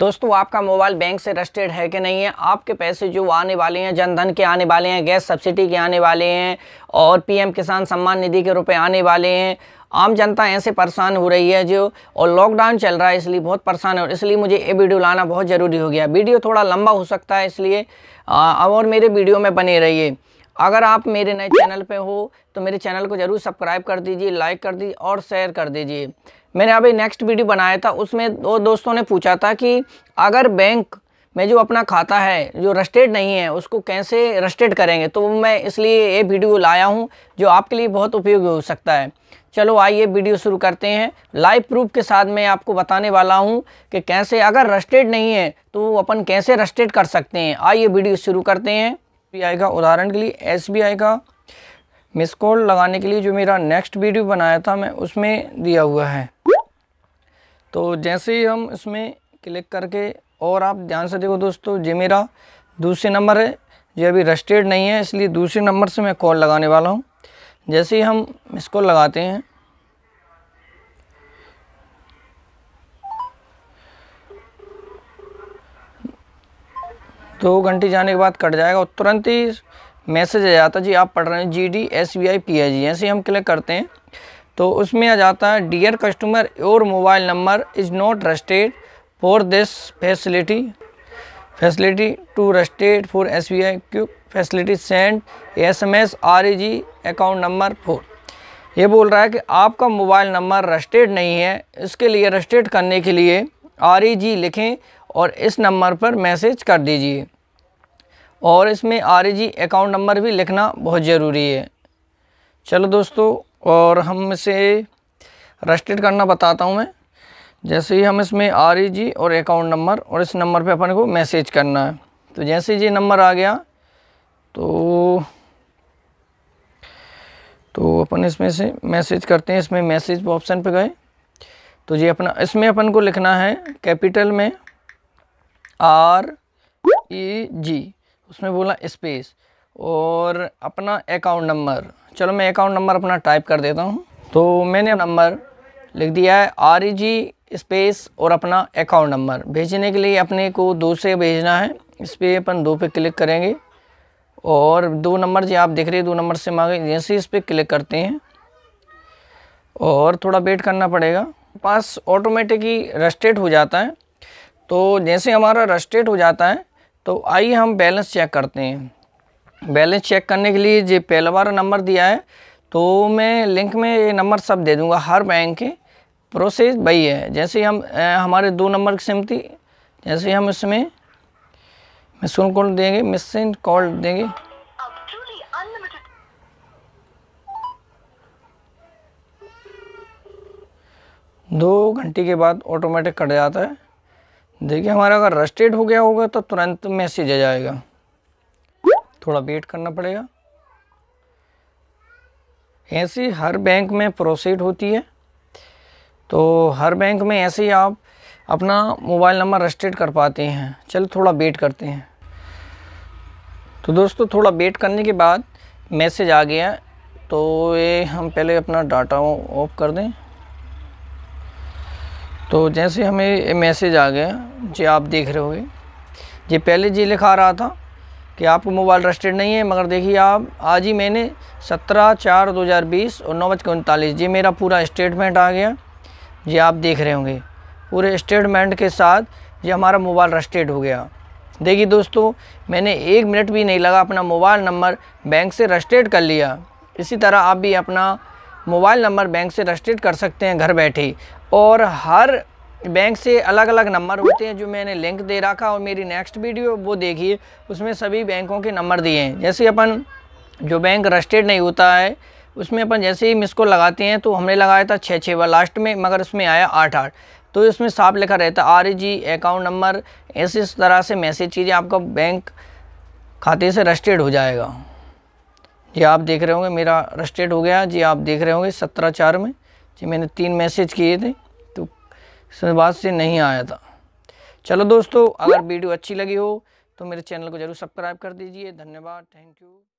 दोस्तों आपका mobile bank से रजिस्टर्ड है कि नहीं है आपके पैसे जो आने वाले हैं जनधन के आने वाले हैं गैस सब्सिडी के आने वाले हैं और पीएम किसान सम्मान निधि के रुपए आने वाले हैं आम जनता ऐसे परेशान हो रही है जो और लॉकडाउन चल रहा है इसलिए बहुत परेशान है और इसलिए मुझे ये वीडियो लाना बहुत ज़रूरी हो गया वीडियो थोड़ा लंबा हो सकता है इसलिए अब और मेरे वीडियो में बने रहिए अगर आप मेरे नए चैनल पे हो तो मेरे चैनल को ज़रूर सब्सक्राइब कर दीजिए लाइक कर दीजिए और शेयर कर दीजिए मैंने अभी नेक्स्ट वीडियो बनाया था उसमें दो दोस्तों ने पूछा था कि अगर बैंक में जो अपना खाता है जो रस्टेड नहीं है उसको कैसे रस्टेड करेंगे तो मैं इसलिए ये वीडियो लाया हूँ जो आपके लिए बहुत उपयोगी हो सकता है चलो आइए वीडियो शुरू करते हैं लाइव प्रूफ के साथ मैं आपको बताने वाला हूँ कि कैसे अगर रस्टेड नहीं है तो अपन कैसे रस्टेड कर सकते हैं आइए वीडियो शुरू करते हैं एस का उदाहरण के लिए एस का मिस कॉल लगाने के लिए जो मेरा नेक्स्ट वीडियो बनाया था मैं उसमें दिया हुआ है तो जैसे ही हम इसमें क्लिक करके और आप ध्यान से देखो दोस्तों ये मेरा दूसरे नंबर है ये अभी रजिस्टर्ड नहीं है इसलिए दूसरे नंबर से मैं कॉल लगाने वाला हूँ जैसे ही हम इसको लगाते हैं दो घंटे जाने के बाद कट जाएगा और तुरंत ही मैसेज आ जाता जी आप पढ़ रहे हैं G D S B I P I G ऐसे हम क्लिक करते हैं तो उसमें आ जाता है dear customer your mobile number is not registered for this facility facility to registered for S B I Q facility send S M S R E G account number four ये बोल रहा है कि आपका मोबाइल नंबर रजिस्टर्ड नहीं है इसके लिए रजिस्टर्ड करने के लिए आर ई जी लिखें और इस नंबर पर मैसेज कर दीजिए और इसमें R E G account number भी लिखना बहुत ज़रूरी है चलो दोस्तों और हम इसे रजिस्टर्ड करना बताता हूँ मैं जैसे ही हम इसमें आर ई जी और अकाउंट नंबर और इस नंबर पे अपन को मैसेज करना है तो जैसे ही ये नंबर आ गया तो तो अपन इसमें से मैसेज करते हैं इसमें मैसेज ऑप्शन पे गए तो ये अपना इसमें अपन को लिखना है कैपिटल में आर ई जी उसमें बोला स्पेस और अपना अकाउंट नंबर चलो मैं अकाउंट नंबर अपना टाइप कर देता हूँ तो मैंने नंबर लिख दिया है आर ई जी स्पेस और अपना अकाउंट नंबर भेजने के लिए अपने को दो से भेजना है इस पर अपन दो पे क्लिक करेंगे और दो नंबर जो आप देख रहे हैं दो नंबर से मांगे जैसे इस पर क्लिक करते हैं और थोड़ा वेट करना पड़ेगा पास ऑटोमेटिक ही रस्टेट हो जाता है तो जैसे हमारा रस्टेट हो जाता है तो आइए हम बैलेंस चेक करते हैं बैलेंस चेक करने के लिए जो पहला बार नंबर दिया है तो मैं लिंक में ये नंबर सब दे दूंगा हर बैंक के प्रोसेस वही है जैसे हम हमारे दो नंबर की सिम थी जैसे हम इसमें मिसन कॉल देंगे मिसन कॉल देंगे दो घंटे के बाद ऑटोमेटिक कट जाता है देखिए हमारा अगर रस्टेड हो गया होगा तो तुरंत मैसेज आ जाएगा थोड़ा वेट करना पड़ेगा ऐसे हर बैंक में प्रोसेड होती है तो हर बैंक में ऐसे ही आप अपना मोबाइल नंबर रजिस्टर्ड कर पाते हैं चलो थोड़ा वेट करते हैं तो दोस्तों थोड़ा वेट करने के बाद मैसेज आ गया तो ये हम पहले अपना डाटा ऑफ कर दें तो जैसे हमें मैसेज आ गया जो आप देख रहे हो जी पहले जी लिखा रहा था कि आपको मोबाइल रजिस्टर्ड नहीं है मगर देखिए आप आज ही मैंने सत्रह चार दो हज़ार बीस और नौ बज के उनतालीस ये मेरा पूरा स्टेटमेंट आ गया ये आप देख रहे होंगे पूरे स्टेटमेंट के साथ ये हमारा मोबाइल रजिस्टर्ड हो गया देखिए दोस्तों मैंने एक मिनट भी नहीं लगा अपना मोबाइल नंबर बैंक से रजिस्टर्ड कर लिया इसी तरह आप भी अपना मोबाइल नंबर बैंक से रजिस्टर्ड कर सकते हैं घर बैठे और हर बैंक से अलग अलग नंबर होते हैं जो मैंने लिंक दे रखा और मेरी नेक्स्ट वीडियो वो देखिए उसमें सभी बैंकों के नंबर दिए हैं जैसे अपन जो बैंक रजिस्टर्ड नहीं होता है उसमें अपन जैसे ही मिस को लगाते हैं तो हमने लगाया था छः छः बार लास्ट में मगर उसमें आया आठ आठ तो इसमें साफ लिखा रहता आर जी अकाउंट नंबर ऐसे इस तरह से मैसेज चीज़ें आपका बैंक खाते से रजिस्टर्ड हो जाएगा जी आप देख रहे होंगे मेरा रजिस्टर्ड हो गया जी आप देख रहे होंगे सत्रह चार में जी मैंने तीन मैसेज किए थे समझ से नहीं आया था चलो दोस्तों अगर वीडियो अच्छी लगी हो तो मेरे चैनल को ज़रूर सब्सक्राइब कर दीजिए धन्यवाद थैंक यू